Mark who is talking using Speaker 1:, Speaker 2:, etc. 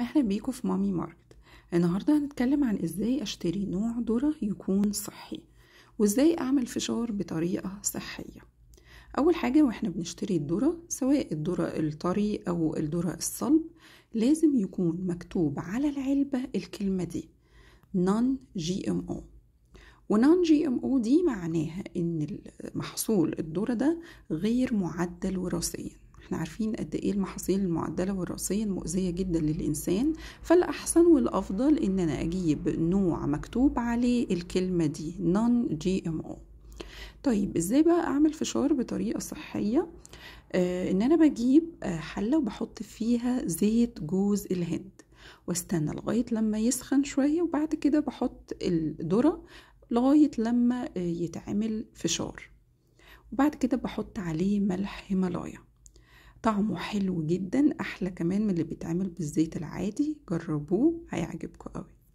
Speaker 1: اهلا بيكم في مامي ماركت النهارده هنتكلم عن ازاي اشتري نوع ذره يكون صحي وازاي اعمل فشار بطريقه صحيه اول حاجه واحنا بنشتري الذره سواء الذره الطري او الذره الصلب لازم يكون مكتوب على العلبه الكلمه دي نون جي ام او ونون جي ام او دي معناها ان محصول الذره ده غير معدل وراثيا احنا عارفين قد ايه المحاصيل المعدله والراسيه مؤذيه جدا للانسان فالاحسن والافضل ان انا اجيب نوع مكتوب عليه الكلمه دي نون جي ام او طيب ازاي بقى اعمل فشار بطريقه صحيه آه ان انا بجيب آه، حله وبحط فيها زيت جوز الهند واستنى لغايه لما يسخن شويه وبعد كده بحط الذره لغايه لما آه، يتعمل فشار وبعد كده بحط عليه ملح هيمالايا طعمه حلو جدا احلى كمان من اللي بيتعمل بالزيت العادي جربوه هيعجبكم قوي